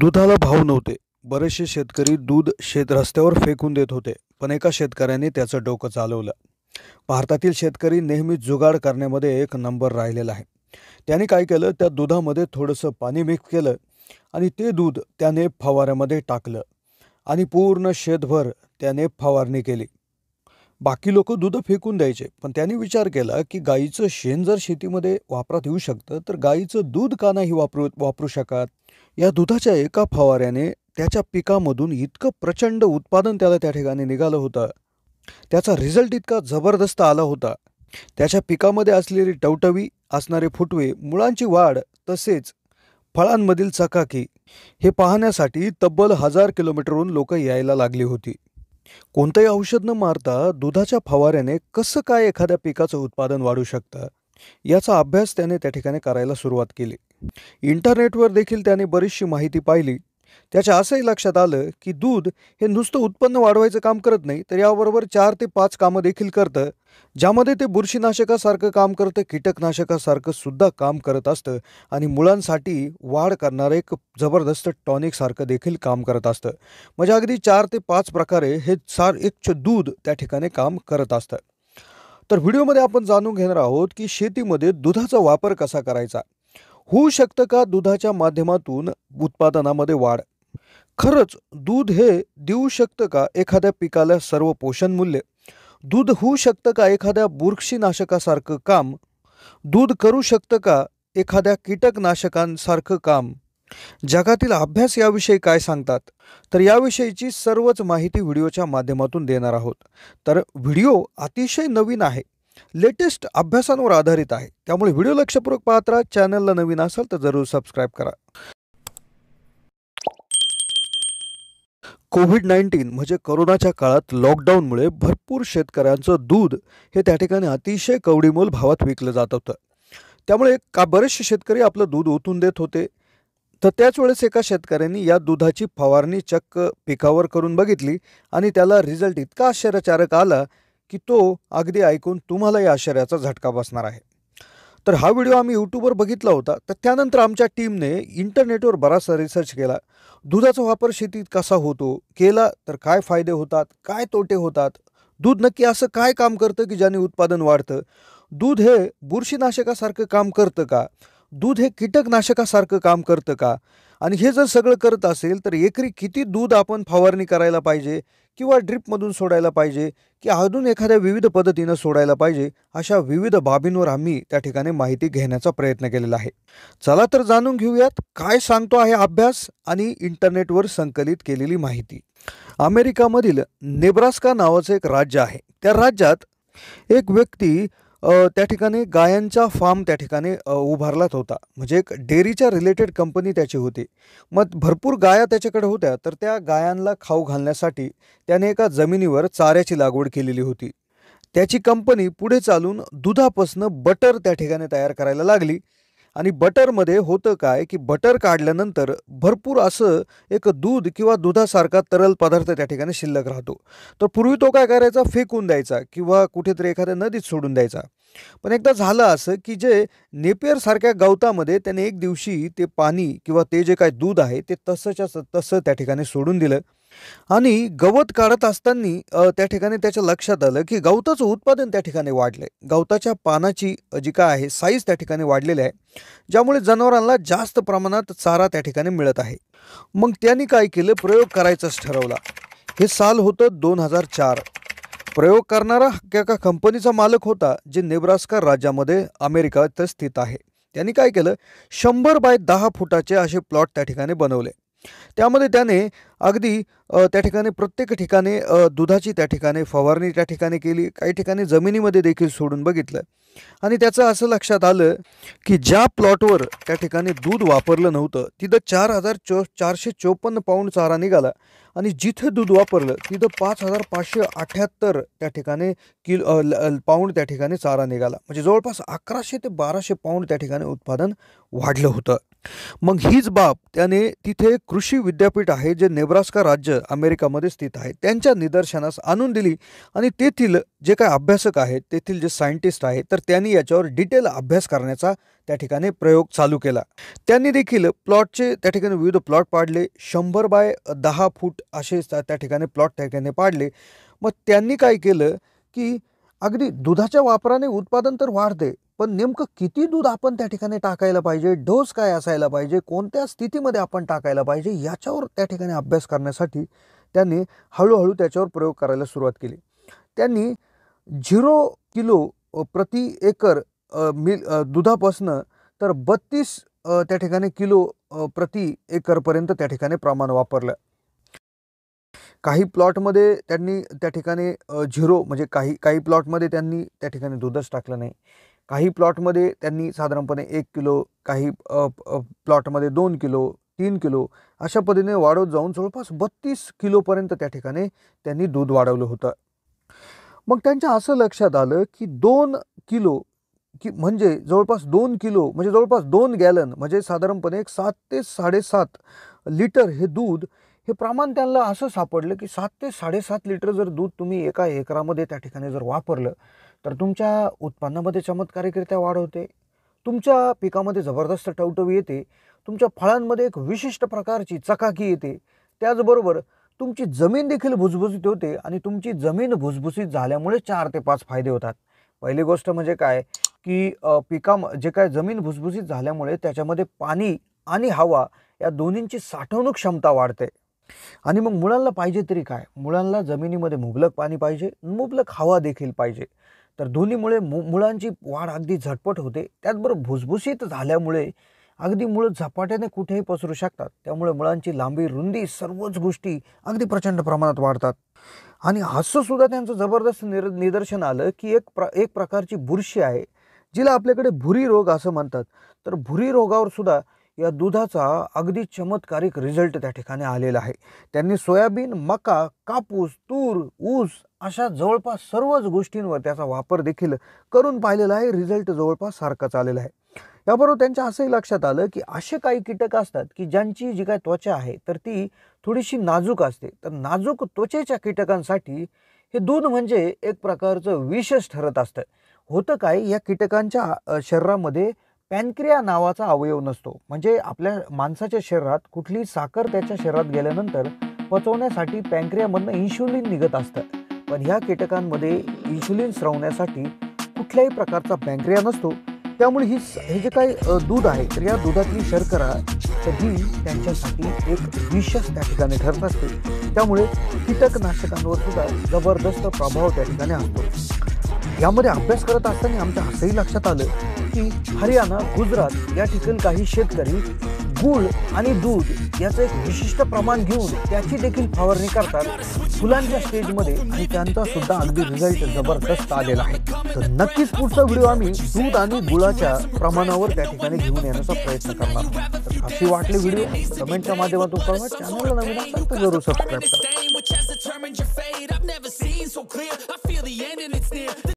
दुधाला भाव नव्हते बरेचसे शेतकरी दूध शेत रस्त्यावर फेकून देत होते पण एका शेतकऱ्याने त्याचं डोकं चालवलं भारतातील शेतकरी नेहमी जुगाड करण्यामध्ये एक नंबर राहिलेला आहे त्याने काय केलं त्या दुधामध्ये थोडंसं पाणी मिक्स केलं आणि ते दूध त्याने फवाऱ्यामध्ये टाकलं आणि पूर्ण शेतभर त्याने फवारणी केली बाकी लोक दूध फेकून द्यायचे पण त्यांनी विचार केला की गाईचं शेण जर शेतीमध्ये वापरात येऊ शकतं तर गाईचं दूध का नाही वापरू वापरू शकत या दुधाच्या एका फवाऱ्याने त्याच्या पिकामधून इतकं प्रचंड उत्पादन त्याला त्या ठिकाणी निघालं होतं त्याचा रिझल्ट इतका जबरदस्त आला होता त्याच्या पिकामध्ये असलेली टवटवी असणारे फुटवे मुळांची वाढ तसेच फळांमधील चकाकी हे पाहण्यासाठी तब्बल हजार किलोमीटरहून लोकं यायला लागली होती कोणतंही औषध न मारता दुधाच्या फवाऱ्याने कसं काय एखाद्या पिकाचं उत्पादन वाढू शकतं याचा अभ्यास त्याने त्या ठिकाणी करायला सुरुवात केली इंटरनेटवर देखील त्याने बरीचशी माहिती पाहिली त्याच्या असंही लक्षात आलं की दूध हे नुसतं उत्पन्न वाढवायचं काम करत नाही तर याबरोबर चार ते पाच कामं देखील करतं ज्यामध्ये ते बुरशीनाशकासारखं काम करतं कीटकनाशकासारखं सुद्धा काम करत असतं आणि मुलांसाठी वाढ करणारं एक जबरदस्त टॉनिकसारखं देखील काम करत असतं म्हणजे अगदी चार ते पाच प्रकारे हे सार इच्छ दूध त्या ठिकाणी काम करत असतं तर व्हिडिओमध्ये आपण जाणून घेणार आहोत की शेतीमध्ये दुधाचा वापर कसा करायचा होऊ शकतं का दुधाच्या माध्यमातून उत्पादनामध्ये वाढ खरंच दूध हे देऊ शकतं का एखाद्या पिकाला सर्व पोषण मूल्य दूध होऊ शकतं का एखाद्या बुरशीनाशकासारखं काम दूध करू शकतं का एखाद्या कीटकनाशकांसारखं काम जगातील अभ्यास याविषयी काय सांगतात तर याविषयीची सर्वच माहिती व्हिडिओच्या माध्यमातून देणार आहोत तर व्हिडिओ अतिशय नवीन आहे लेटेस्ट अभ्यासांवर आधारित आहे त्यामुळे व्हिडिओ लक्षपूर्वक पाहत राहा चॅनलला नवीन असाल तर जरूर सबस्क्राईब करा कोविड नाईन्टीन म्हणजे करोनाच्या काळात लॉकडाऊनमुळे भरपूर शेतकऱ्यांचं दूध हे त्या ठिकाणी अतिशय कवडीमोल भावात विकलं जात होतं त्यामुळे का बरेचसे शेतकरी आपलं दूध ओतून देत होते तर त्याच वेळेस एका शेतकऱ्यांनी या दुधाची फवारणी चक्क पिकावर करून बघितली आणि त्याला रिझल्ट इतका आश्चर्यकारक आला की तो अगदी ऐकून तुम्हाला या आश्चर्याचा झटका बसणार आहे तर हा व्हिडिओ आम्ही यूट्यूबवर बघितला होता तर त्यानंतर आमच्या टीमने इंटरनेटवर बराचसा रिसर्च केला दुधाचा वापर शेतीत कसा होतो केला तर काय फायदे होतात काय तोटे होतात दूध नक्की असं काय काम करतं की ज्याने उत्पादन वाढतं दूध हे बुरशीनाशकासारखं काम करतं का दूध हे कीटकनाशकासारखं काम करतं का आणि हे जर सगळं करत असेल तर एकरी किती दूध आपण फवारणी करायला पाहिजे किंवा ड्रिपमधून सोडायला पाहिजे की अजून एखाद्या विविध पद्धतीनं सोडायला पाहिजे अशा विविध बाबींवर आम्ही त्या ठिकाणी माहिती घेण्याचा प्रयत्न केलेला आहे चला तर जाणून घेऊयात काय सांगतो आहे अभ्यास आणि इंटरनेटवर संकलित केलेली माहिती अमेरिकामधील नेब्रास्का नावाचं एक राज्य आहे त्या राज्यात एक व्यक्ती त्या ठिकाणी गायांचा फार्म त्या ठिकाणी उभारलाच होता म्हणजे एक डेअरीच्या रिलेटेड कंपनी त्याची होती मग भरपूर गाया त्याच्याकडे होत्या तर त्या गायांना खाऊ घालण्यासाठी त्याने एका जमिनीवर चाऱ्याची लागवड केलेली होती त्याची कंपनी पुढे चालून दुधापासनं बटर त्या ठिकाणी तयार करायला लागली आणि बटरमध्ये होतं काय की बटर काढल्यानंतर भरपूर असं एक दूध किंवा दुधासारखा तरल पदार्थ त्या ठिकाणी शिल्लक राहतो तर पूर्वी तो काय करायचा फेकून द्यायचा किंवा कुठेतरी एखाद्या नदीत सोडून द्यायचा पण एकदा झालं असं की जे नेपियरसारख्या गवतामध्ये त्याने एक दिवशी ते पाणी किंवा ते जे काय दूध आहे ते तसंच्या तसं त्या ठिकाणी सोडून दिलं आणि गवत काढत असताना त्या ठिकाणी त्याच्या लक्षात आलं की गवताचं उत्पादन त्या ठिकाणी वाढलं आहे गवताच्या पानाची जी काय आहे साईज त्या ठिकाणी वाढलेली आहे ज्यामुळे जनावरांना जास्त प्रमाणात चारा त्या ठिकाणी मिळत आहे मग त्यांनी काय केलं प्रयोग करायचंच ठरवला हे साल होतं दोन हजार चार प्रयोग करणारा एका कंपनीचा मालक होता जे नेब्रास्का राज्यामध्ये अमेरिकात स्थित आहे त्यांनी काय केलं शंभर बाय दहा फुटाचे असे प्लॉट त्या ठिकाणी बनवले त्यामध्ये त्याने अगदी त्या ठिकाणी प्रत्येक ठिकाणी दुधाची त्या ठिकाणी फवारणी त्या ठिकाणी केली काही ठिकाणी जमिनीमध्ये देखील सोडून बघितलं आणि त्याचं असं लक्षात आलं की ज्या प्लॉटवर त्या ठिकाणी दूध वापरलं नव्हतं तिथं चार हजार चो चारशे चोपन्न पाऊंड चारा निघाला आणि जिथं दूध वापरलं तिथं पाच हजार पाचशे अठ्ठ्याहत्तर त्या ठिकाणी किलो पाऊंड त्या ठिकाणी चारा निघाला म्हणजे जवळपास अकराशे ते बाराशे पाऊंड त्या ठिकाणी उत्पादन वाढलं होतं मग हीच बाब त्याने तिथे कृषी विद्यापीठ आहे जे नेब्रास्का राज्य अमेरिकामध्ये स्थित आहे त्यांच्या निदर्शनास आणून दिली आणि तेथील जे काय अभ्यासक आहेत तेथील जे सायंटिस्ट आहेत तर त्यांनी याच्यावर डिटेल अभ्यास करण्याचा त्या ठिकाणी प्रयोग चालू केला त्यांनी देखील प्लॉटचे त्या ठिकाणी विविध प्लॉट पाडले शंभर बाय दहा फूट असे त्या ठिकाणी प्लॉट त्या ठिकाणी पाडले मग त्यांनी काय केलं की अगदी दुधाच्या वापराने उत्पादन तर वाढते पण नेमकं किती दूध आपण त्या ठिकाणी टाकायला पाहिजे डोस काय असायला पाहिजे कोणत्या स्थितीमध्ये आपण टाकायला पाहिजे याच्यावर त्या ठिकाणी अभ्यास करण्यासाठी त्यांनी हळूहळू त्याच्यावर प्रयोग करायला सुरुवात केली त्यांनी झिरो किलो प्रति एकर मिल दुधापासनं तर बत्तीस त्या ठिकाणी किलो प्रति एकरपर्यंत त्या ठिकाणी प्रमाण वापरलं काही प्लॉटमध्ये त्यांनी त्या ठिकाणी झिरो म्हणजे काही काही प्लॉटमध्ये त्यांनी त्या ठिकाणी दूधच टाकलं नाही काही प्लॉटमध्ये त्यांनी साधारणपणे एक किलो काही प्लॉटमध्ये दोन किलो तीन किलो अशा पद्धतीने वाढवत जाऊन जवळपास बत्तीस किलोपर्यंत त्या ठिकाणी त्यांनी दूध वाढवलं होतं मग त्यांच्या असं लक्षात आलं की दोन किलो की म्हणजे जवळपास दोन किलो म्हणजे जवळपास दोन गॅलन म्हणजे साधारणपणे एक सात ते साडेसात लिटर हे दूध हे प्रमाण त्यांना असं सापडलं की सात ते साडेसात लिटर जर दूध तुम्ही एका एकरामध्ये त्या ठिकाणी जर वापरलं तर तुमच्या उत्पन्नामध्ये चमत्कारिकरित्या वाढ होते तुमच्या पिकामध्ये जबरदस्त टवटवी येते तुमच्या फळांमध्ये एक विशिष्ट प्रकारची चकाकी येते त्याचबरोबर तुमची जमीन देखील भुसभुसीत होते आणि तुमची जमीन भुसभुसीत झाल्यामुळे चार ते पाच फायदे होतात पहिली गोष्ट म्हणजे काय की पिकाम जे काय जमीन भुसभुसीत झाल्यामुळे त्याच्यामध्ये पाणी आणि हवा या दोन्हींची साठवणूक क्षमता वाढते आणि मग मुळांना पाहिजे तरी काय मुळांना जमिनीमध्ये मुबलक पाणी पाहिजे मुबलक हवा देखील पाहिजे तर दोन्हीमुळे मु मुळांची वाढ अगदी झटपट होते त्याचबरोबर भुसभुशीत झाल्यामुळे अगदी मुळं झपाट्याने कुठेही पसरू शकतात त्यामुळे मुळांची लांबी रुंदी सर्वच गोष्टी अगदी प्रचंड प्रमाणात वाढतात आणि हास्यसुद्धा त्यांचं जबरदस्त निर निदर्शन आलं की एक प्र एक प्रकारची बुरशी आहे जिला आपल्याकडे भुरी रोग असं म्हणतात तर भुरी रोगावर सुद्धा या दुधाचा अगदी चमत्कारिक रिझल्ट त्या ठिकाणी आलेला आहे त्यांनी सोयाबीन मका कापूस तूर ऊस अशा जवळपास सर्वच गोष्टींवर त्याचा वापर देखील करून पाहिलेला आहे रिझल्ट जवळपास सारखाच आलेला आहे याबरोबर त्यांच्या असंही लक्षात आलं की असे काही कीटक असतात की ज्यांची जी काय त्वचा आहे तर ती थोडीशी नाजूक असते तर नाजूक त्वचेच्या कीटकांसाठी हे दूध म्हणजे एक प्रकारचं विशेष ठरत असतं होतं काय या कीटकांच्या शरीरामध्ये पॅनक्रिया नावाचा अवयव नसतो म्हणजे आपल्या माणसाच्या शरीरात कुठली साखर त्याच्या शरीरात गेल्यानंतर पचवण्यासाठी पॅनक्रियामधनं इन्शुलिन निघत असतं पण ह्या कीटकांमध्ये इन्शुलिन स्रवण्यासाठी कुठल्याही प्रकारचा पॅनक्रिया नसतो त्यामुळे ही हे जे काही दूध आहे तर या दुधातली शर्करा तर ही त्यांच्यासाठी एक विशेष त्या ठिकाणी ठरत असते त्यामुळे कीटकनाशकांवर सुद्धा जबरदस्त प्रभाव त्या ठिकाणी असतो यामध्ये अभ्यास करत असताना आमच्या असंही लक्षात आलं यूपी हरियाणा गुजरात या ठिकाणी काही शेतकरी गूळ आणि दूध याचं एक विशिष्ट प्रमाण घेऊन त्याची देखील फवारणी करतात फुलांच्या स्टेजमध्ये आणि त्यांचा सुद्धा अगदी रिझल्ट जबरदस्त आलेला आहे तर नक्कीच पुढचा व्हिडिओ आम्ही दूध आणि गुळाच्या प्रमाणावर त्या ठिकाणी घेऊन येण्याचा प्रयत्न करणार तर अशी वाटली व्हिडिओ कमेंटच्या माध्यमातून कळवा चॅनलला नवीन असाल तर जरूर सबस्क्राईब करा